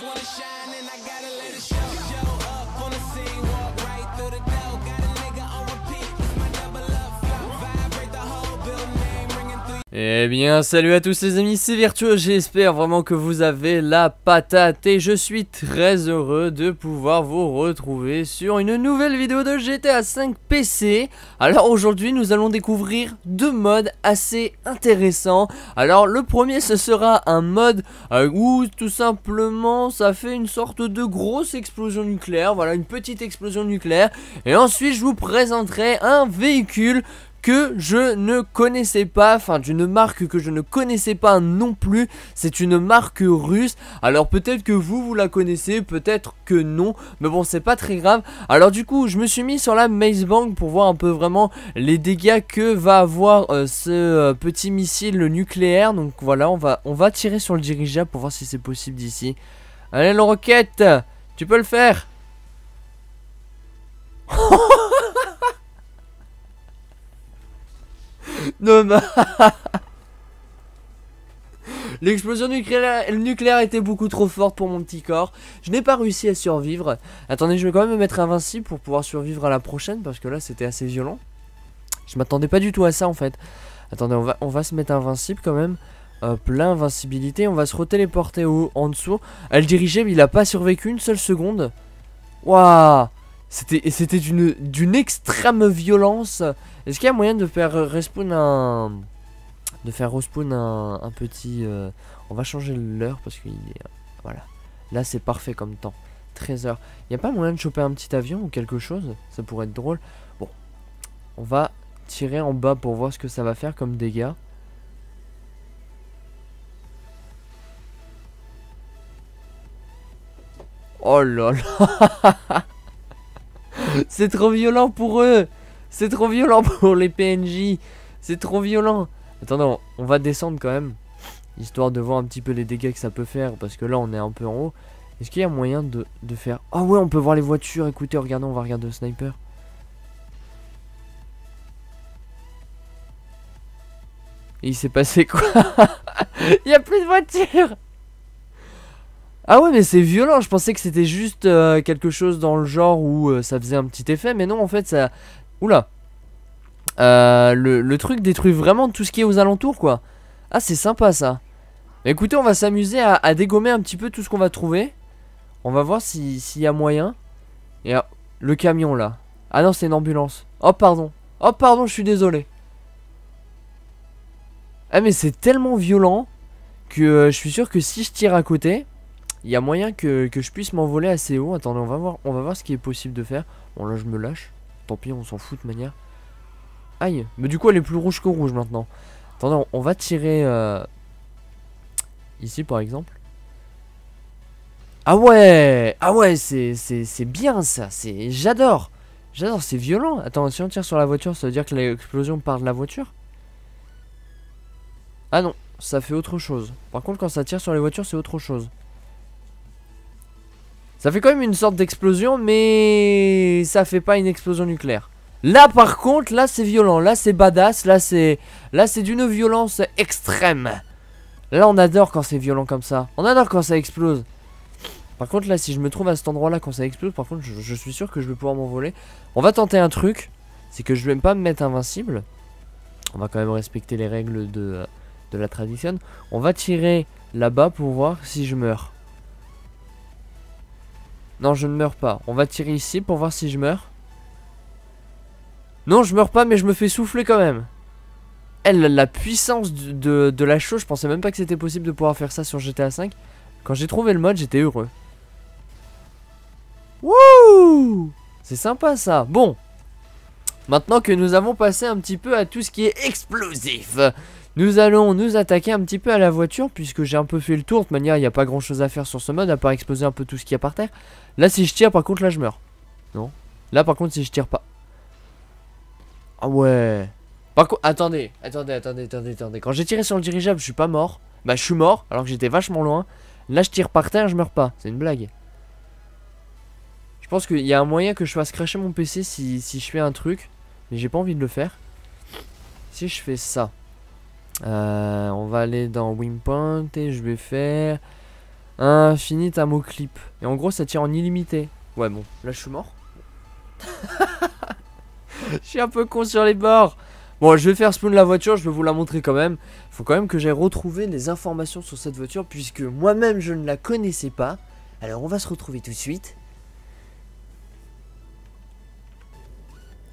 Wanna shine and I gotta let it shine. Eh bien, salut à tous les amis, c'est Virtuo, j'espère vraiment que vous avez la patate et je suis très heureux de pouvoir vous retrouver sur une nouvelle vidéo de GTA V PC. Alors aujourd'hui, nous allons découvrir deux modes assez intéressants. Alors le premier, ce sera un mode euh, où tout simplement ça fait une sorte de grosse explosion nucléaire, voilà, une petite explosion nucléaire. Et ensuite, je vous présenterai un véhicule que je ne connaissais pas, enfin d'une marque que je ne connaissais pas non plus, c'est une marque russe, alors peut-être que vous, vous la connaissez, peut-être que non, mais bon c'est pas très grave, alors du coup je me suis mis sur la Maze Bank pour voir un peu vraiment les dégâts que va avoir euh, ce euh, petit missile nucléaire, donc voilà on va, on va tirer sur le dirigeable pour voir si c'est possible d'ici. Allez la roquette, tu peux le faire L'explosion nucléaire, était beaucoup trop forte pour mon petit corps. Je n'ai pas réussi à survivre. Attendez, je vais quand même me mettre invincible pour pouvoir survivre à la prochaine parce que là c'était assez violent. Je m'attendais pas du tout à ça en fait. Attendez, on va, on va se mettre invincible quand même. plein invincibilité, on va se retéléporter au, en dessous. Elle dirigeait, mais il a pas survécu une seule seconde. Waouh c'était c'était d'une d'une extrême violence. Est-ce qu'il y a moyen de faire respawn un de faire respawn un, un petit euh, on va changer l'heure parce qu'il est voilà. Là c'est parfait comme temps. 13h. Il n'y a pas moyen de choper un petit avion ou quelque chose Ça pourrait être drôle. Bon. On va tirer en bas pour voir ce que ça va faire comme dégâts. Oh là là C'est trop violent pour eux. C'est trop violent pour les PNJ. C'est trop violent. Attendons, on va descendre quand même. Histoire de voir un petit peu les dégâts que ça peut faire. Parce que là, on est un peu en haut. Est-ce qu'il y a moyen de, faire... Ah ouais, on peut voir les voitures. Écoutez, regardons, on va regarder le sniper. il s'est passé quoi Il n'y a plus de voitures ah ouais mais c'est violent, je pensais que c'était juste euh, quelque chose dans le genre où euh, ça faisait un petit effet, mais non en fait ça... Oula euh, le, le, truc détruit vraiment tout ce qui est aux alentours quoi. Ah c'est sympa ça. écoutez on va s'amuser à, dégommer un petit peu tout ce qu'on va trouver. On va voir s'il y a moyen. Et ah, le camion là. Ah non c'est une ambulance. Oh pardon. Oh pardon je suis désolé. Ah mais c'est tellement violent que je suis sûr que si je tire à côté... Il y a moyen que, je puisse m'envoler assez haut. Attendez, on va voir, on va voir ce qui est possible de faire. Bon là je me lâche. Tant pis, on s'en fout de manière. Aïe, mais du coup elle est plus rouge que rouge maintenant. Attendez, on va tirer euh, ici par exemple. Ah ouais Ah ouais, c'est bien ça, j'adore J'adore, c'est violent Attends, si on tire sur la voiture, ça veut dire que l'explosion part de la voiture Ah non, ça fait autre chose. Par contre, quand ça tire sur les voitures, c'est autre chose. Ça fait quand même une sorte d'explosion, mais ça fait pas une explosion nucléaire. Là par contre, là c'est violent, là c'est badass, là c'est là c'est d'une violence extrême. Là on adore quand c'est violent comme ça, on adore quand ça explose. Par contre là si je me trouve à cet endroit là quand ça explose, par contre je, suis sûr que je vais pouvoir m'envoler. On va tenter un truc, c'est que je vais pas me mettre invincible. On va quand même respecter les règles de, de la tradition. On va tirer là-bas pour voir si je meurs. Non, je ne meurs pas. On va tirer ici pour voir si je meurs. Non, je meurs pas, mais je me fais souffler quand même. Elle, la puissance de, de, la chose, je pensais même pas que c'était possible de pouvoir faire ça sur GTA V. Quand j'ai trouvé le mode, j'étais heureux. Wouh C'est sympa ça. Bon, Maintenant que nous avons passé un petit peu à tout ce qui est explosif, nous allons nous attaquer un petit peu à la voiture puisque j'ai un peu fait le tour. De toute manière, il n'y a pas grand chose à faire sur ce mode à part exploser un peu tout ce qu'il y a par terre. Là, si je tire, par contre, là, je meurs. Non Là, par contre, si je tire pas. Ah ouais. Par contre, attendez, attendez, attendez, attendez, attendez. Quand j'ai tiré sur le dirigeable, je suis pas mort. Bah, je suis mort alors que j'étais vachement loin. Là, je tire par terre, je meurs pas. C'est une blague je pense qu'il y a un moyen que je fasse cracher mon PC si, je fais un truc. Mais j'ai pas envie de le faire. Si je fais ça. Euh, on va aller dans winpoint et je vais faire infinite à clip. Et en gros, ça tire en illimité. Ouais, bon, là je suis mort. je suis un peu con sur les bords. Bon, je vais faire spawn la voiture, je vais vous la montrer quand même. Faut quand même que j'aille retrouvé des informations sur cette voiture puisque moi-même je ne la connaissais pas. Alors on va se retrouver tout de suite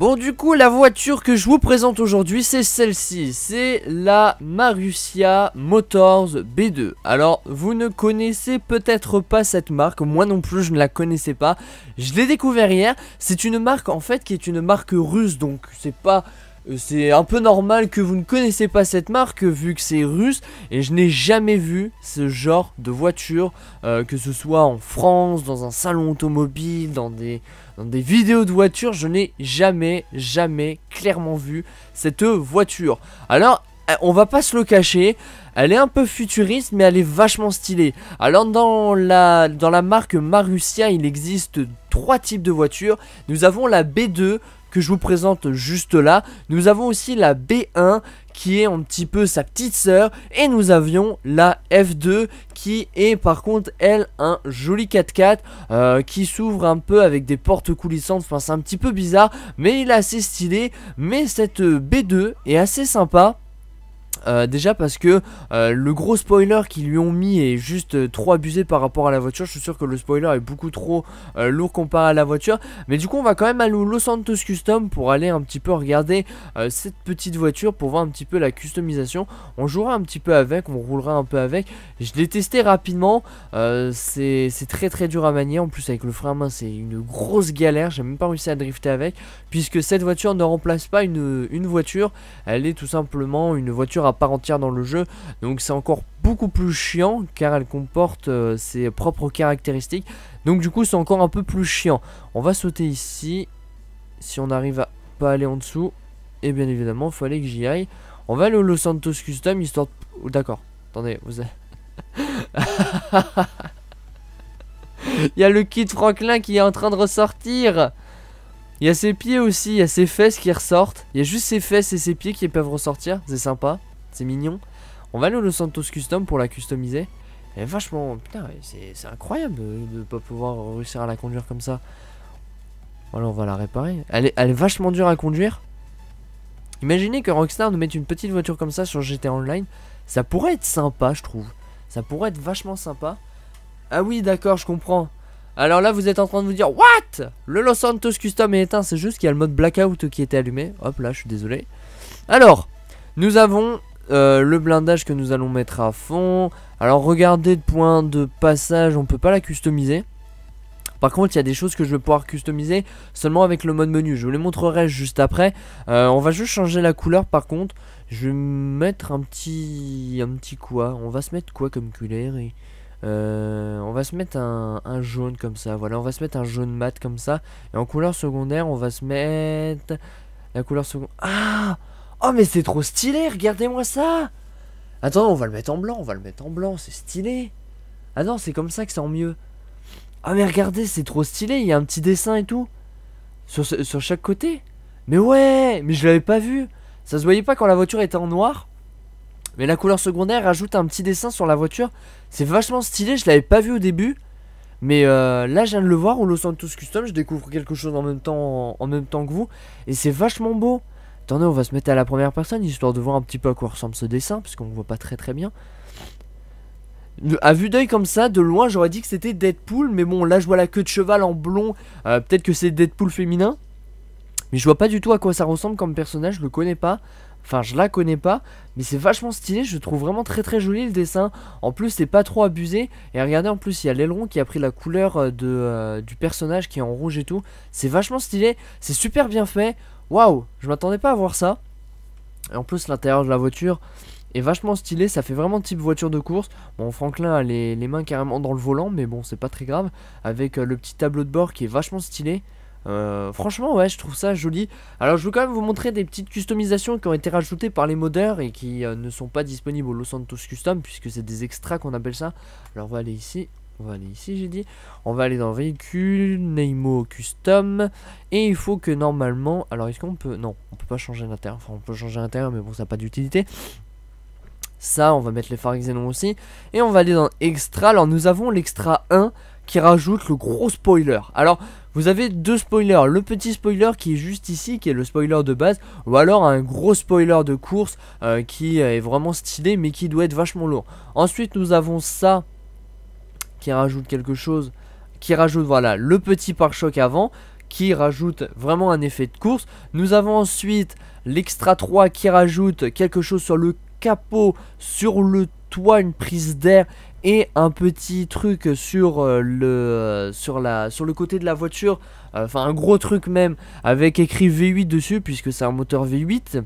Bon du coup la voiture que je vous présente aujourd'hui c'est celle-ci, c'est la Marussia Motors B2. Alors vous ne connaissez peut-être pas cette marque, moi non plus je ne la connaissais pas, je l'ai découvert hier, c'est une marque en fait qui est une marque russe donc c'est pas euh, c'est un peu normal que vous ne connaissez pas cette marque euh, vu que c'est russe et je n'ai jamais vu ce genre de voiture, euh, que ce soit en France, dans un salon automobile, dans des, des vidéos de voitures, je n'ai jamais, jamais clairement vu cette voiture. Alors, on va pas se le cacher, elle est un peu futuriste mais elle est vachement stylée. Alors dans la, dans la marque Marussia, il existe trois types de voitures. Nous avons la B2, que je vous présente juste là. Nous avons aussi la B1 qui est un petit peu sa petite sœur et nous avions la F2 qui est par contre elle un joli 4x4 euh, qui s'ouvre un peu avec des portes coulissantes enfin c'est un petit peu bizarre mais il est assez stylé mais cette B2 est assez sympa euh, déjà parce que euh, le gros spoiler qu'ils lui ont mis est juste euh, trop abusé par rapport à la voiture. Je suis sûr que le spoiler est beaucoup trop lourd comparé à la voiture. Mais du coup, on va quand même aller au Los Santos Custom pour aller un petit peu regarder cette petite voiture pour voir un petit peu la customisation. On jouera un petit peu avec, on roulera un peu avec. Je l'ai testé rapidement. c'est très très dur à manier. En plus, avec le frein à main, c'est une grosse galère. J'ai même pas réussi à drifter avec. Puisque cette voiture ne remplace pas une voiture. Elle est tout simplement une voiture à part entière dans le jeu, donc c'est encore beaucoup plus chiant car elle comporte euh, ses propres caractéristiques, donc du coup c'est encore un peu plus chiant. On va sauter ici, si on arrive à pas aller en dessous, et eh bien évidemment il aller que j'y aille. On va aller au Los Santos Custom, histoire de... Oh, d'accord, attendez, vous avez... il y a le kit Franklin qui est en train de ressortir il y a ses pieds aussi, il y a ses fesses qui ressortent. Il y a juste ses fesses et ses pieds qui peuvent ressortir, c'est sympa c'est mignon. On va aller au Los Santos Custom pour la customiser. Et vachement, putain, c'est incroyable de ne pas pouvoir réussir à la conduire comme ça. Voilà, on va la réparer. Elle est, elle est vachement dure à conduire. Imaginez que Rockstar nous mette une petite voiture comme ça sur GTA Online. Ça pourrait être sympa, je trouve. Ça pourrait être vachement sympa. Ah oui, d'accord, je comprends. Alors là, vous êtes en train de vous dire What Le Los Santos Custom est éteint. C'est juste qu'il y a le mode blackout qui était allumé. Hop là, je suis désolé. Alors, nous avons euh, le blindage que nous allons mettre à fond. Alors regardez le point de passage, on peut pas la customiser. Par contre, il y a des choses que je vais pouvoir customiser seulement avec le mode menu. Je vous les montrerai juste après. Euh, on va juste changer la couleur par contre. Je vais mettre un petit... Un petit quoi On va se mettre quoi comme couleur euh, on va se mettre un, un, jaune comme ça, voilà, on va se mettre un jaune mat comme ça. Et en couleur secondaire, on va se mettre... La couleur secondaire... Ah Oh mais c'est trop stylé, regardez-moi ça Attends, on va le mettre en blanc, on va le mettre en blanc, c'est stylé. Ah non, c'est comme ça que c'est en mieux. Ah mais regardez, c'est trop stylé, il y a un petit dessin et tout. Sur, sur chaque côté. Mais ouais, mais je l'avais pas vu. Ça se voyait pas quand la voiture était en noir. Mais la couleur secondaire rajoute un petit dessin sur la voiture. C'est vachement stylé, je l'avais pas vu au début. Mais euh, là, je viens de le voir, au le Santos custom, je découvre quelque chose en même temps, en même temps que vous. Et c'est vachement beau. Attendez, on va se mettre à la première personne, histoire de voir un petit peu à quoi ressemble ce dessin, puisqu'on ne voit pas très très bien. À vue d'œil comme ça, de loin, j'aurais dit que c'était Deadpool, mais bon, là je vois la queue de cheval en blond, euh, peut-être que c'est Deadpool féminin. Mais je vois pas du tout à quoi ça ressemble comme personnage, je le connais pas. Enfin, je la connais pas, mais c'est vachement stylé, je trouve vraiment très très joli le dessin. En plus, c'est pas trop abusé. Et regardez, en plus, il y a l'aileron qui a pris la couleur euh, de, euh, du personnage qui est en rouge et tout. C'est vachement stylé, c'est super bien fait. Waouh, je m'attendais pas à voir ça. Et en plus, l'intérieur de la voiture est vachement stylé. Ça fait vraiment type voiture de course. Bon, Franklin a les, mains carrément dans le volant, mais bon, c'est pas très grave. Avec euh, le petit tableau de bord qui est vachement stylé. Euh, franchement, ouais, je trouve ça joli. Alors, je veux quand même vous montrer des petites customisations qui ont été rajoutées par les modeurs et qui euh, ne sont pas disponibles au Los Santos Custom, puisque c'est des extras qu'on appelle ça. Alors, on va aller ici on va aller ici j'ai dit, on va aller dans véhicule, Nemo custom, et il faut que normalement, alors est-ce qu'on peut, non on peut pas changer l'intérieur, enfin on peut changer l'intérieur mais bon ça n'a pas d'utilité, ça on va mettre les phares Xenon aussi, et on va aller dans extra, alors nous avons l'extra 1 qui rajoute le gros spoiler, alors vous avez deux spoilers, le petit spoiler qui est juste ici, qui est le spoiler de base, ou alors un gros spoiler de course euh, qui est vraiment stylé mais qui doit être vachement lourd. Ensuite nous avons ça qui rajoute quelque chose, qui rajoute voilà le petit pare-choc avant, qui rajoute vraiment un effet de course. Nous avons ensuite l'extra 3 qui rajoute quelque chose sur le capot, sur le toit, une prise d'air et un petit truc sur euh, le sur la sur le côté de la voiture, enfin un gros truc même avec écrit V8 dessus puisque c'est un moteur V8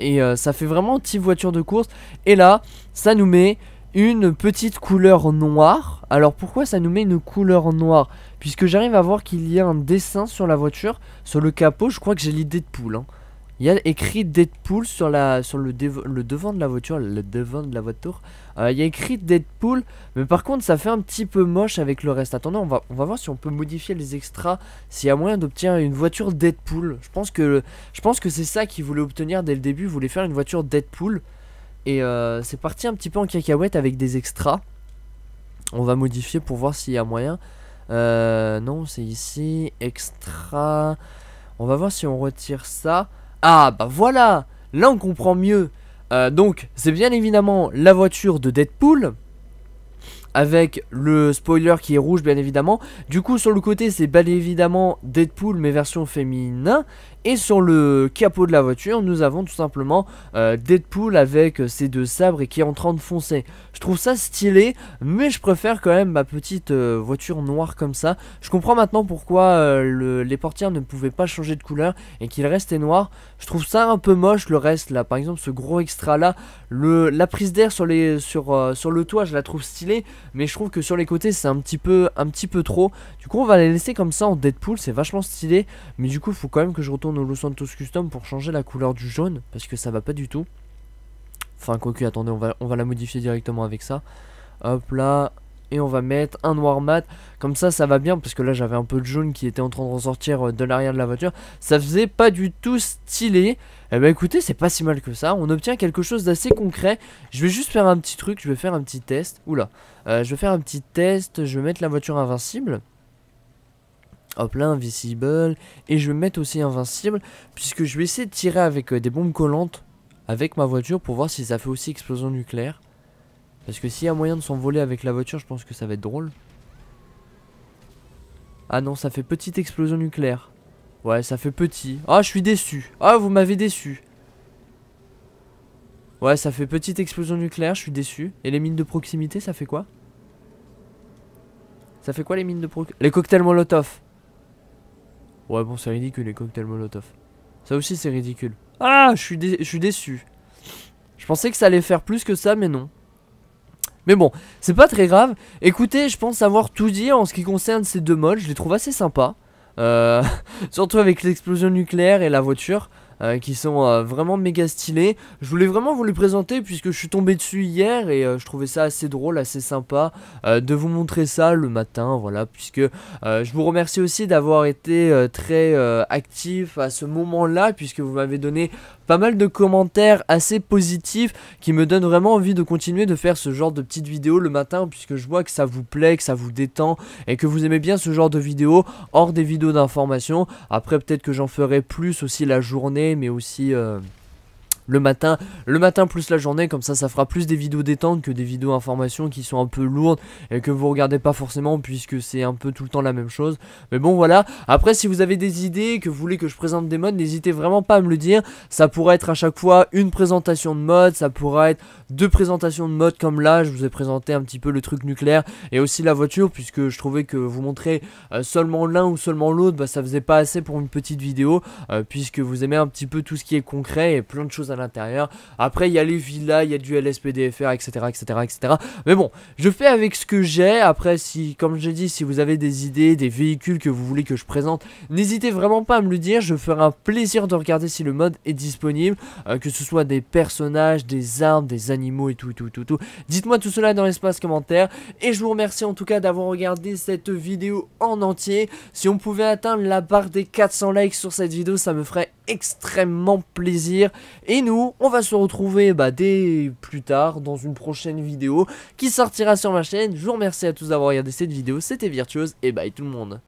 et euh, ça fait vraiment petite voiture de course et là ça nous met une petite couleur noire. Alors pourquoi ça nous met une couleur noire Puisque j'arrive à voir qu'il y a un dessin sur la voiture, sur le capot, je crois que j'ai l'idée de poule. Hein. Il y a écrit Deadpool sur, la, sur le, devant de la voiture, le devant de la voiture. Euh, il y a écrit Deadpool, mais par contre ça fait un petit peu moche avec le reste. Attendez, on va, on va voir si on peut modifier les extras, s'il y a moyen d'obtenir une voiture Deadpool. Je pense que, je pense que c'est ça qu'il voulait obtenir dès le début, Voulait voulait faire une voiture Deadpool. Et euh, c'est parti un petit peu en cacahuète avec des extras. On va modifier pour voir s'il y a moyen. Euh, non, c'est ici. Extra. On va voir si on retire ça. Ah, bah voilà Là, on comprend mieux. Euh, donc, c'est bien évidemment la voiture de Deadpool. Avec le spoiler qui est rouge, bien évidemment. Du coup, sur le côté, c'est bien évidemment Deadpool, mais version féminine. Et sur le capot de la voiture, nous avons tout simplement euh, Deadpool avec euh, ses deux sabres et qui est en train de foncer. Je trouve ça stylé, mais je préfère quand même ma petite euh, voiture noire comme ça. Je comprends maintenant pourquoi les portières ne pouvaient pas changer de couleur et qu'il restait noir. Je trouve ça un peu moche le reste là. Par exemple, ce gros extra là, la prise d'air sur, le toit, je la trouve stylée, mais je trouve que sur les côtés, c'est un petit peu un petit peu trop. Du coup, on va les laisser comme ça en Deadpool, c'est vachement stylé, mais du coup, il faut quand même que je retourne nos Los Santos Custom pour changer la couleur du jaune, parce que ça va pas du tout. Enfin, quoique, attendez, on va, on va la modifier directement avec ça. Hop là, et on va mettre un noir mat. Comme ça, ça va bien parce que là, j'avais un peu de jaune qui était en train de ressortir euh, de l'arrière de la voiture. Ça faisait pas du tout stylé. Eh ben écoutez, c'est pas si mal que ça. On obtient quelque chose d'assez concret. Je vais juste faire un petit truc. Je vais faire un petit test. Oula. Euh, je vais faire un petit test. Je vais mettre la voiture invincible. Hop là, invisible. Et je vais me mettre aussi invincible, puisque je vais essayer de tirer avec euh, des bombes collantes, avec ma voiture, pour voir si ça fait aussi explosion nucléaire. Parce que s'il y a moyen de s'envoler avec la voiture, je pense que ça va être drôle. Ah non, ça fait petite explosion nucléaire. Ouais, ça fait petit. Ah, je suis déçu. Ah, vous m'avez déçu. Ouais, ça fait petite explosion nucléaire, je suis déçu. Et les mines de proximité, ça fait quoi Ça fait quoi les mines de proximité Les cocktails Molotov. Ouais, bon, c'est ridicule les cocktails Molotov. Ça aussi, c'est ridicule. Ah, je suis, déçu. Je pensais que ça allait faire plus que ça, mais non. Mais bon, c'est pas très grave. Écoutez, je pense avoir tout dit en ce qui concerne ces deux modes. Je les trouve assez sympas. Euh, surtout avec l'explosion nucléaire et la voiture. Euh, qui sont euh, vraiment méga stylés. Je voulais vraiment vous les présenter puisque je suis tombé dessus hier et euh, je trouvais ça assez drôle, assez sympa de vous montrer ça le matin, voilà, puisque je vous remercie aussi d'avoir été très actif à ce moment-là puisque vous m'avez donné pas mal de commentaires assez positifs qui me donnent vraiment envie de continuer de faire ce genre de petites vidéos le matin puisque je vois que ça vous plaît, que ça vous détend et que vous aimez bien ce genre de vidéos hors des vidéos d'information. Après peut-être que j'en ferai plus aussi la journée mais aussi... Euh, le matin, le matin plus la journée, comme ça ça fera plus des vidéos détente que des vidéos informations qui sont un peu lourdes et que vous regardez pas forcément puisque c'est un peu tout le temps la même chose. Mais bon voilà, après si vous avez des idées, que vous voulez que je présente des modes, n'hésitez vraiment pas à me le dire. Ça pourrait être à chaque fois une présentation de mode, ça pourra être deux présentations de mode comme là, je vous ai présenté un petit peu le truc nucléaire et aussi la voiture puisque je trouvais que vous montrer euh, seulement l'un ou seulement l'autre, bah, ça faisait pas assez pour une petite vidéo euh, puisque vous aimez un petit peu tout ce qui est concret et plein de choses à à l'intérieur. Après, il y a les villas, il y a du LSPDFR, etc., etc., etc. Mais bon, je fais avec ce que j'ai. Après, si, comme j'ai dit, si vous avez des idées, des véhicules que vous voulez que je présente, n'hésitez vraiment pas à me le dire. Je ferai un plaisir de regarder si le mode est disponible, euh, que ce soit des personnages, des armes, des animaux et tout, tout, tout, tout. Dites-moi tout cela dans l'espace commentaire. Et je vous remercie en tout cas d'avoir regardé cette vidéo en entier. Si on pouvait atteindre la barre des 400 likes sur cette vidéo, ça me ferait extrêmement plaisir. Et et nous, on va se retrouver bah, dès plus tard dans une prochaine vidéo qui sortira sur ma chaîne. Je vous remercie à tous d'avoir regardé cette vidéo, c'était Virtuose et bye tout le monde.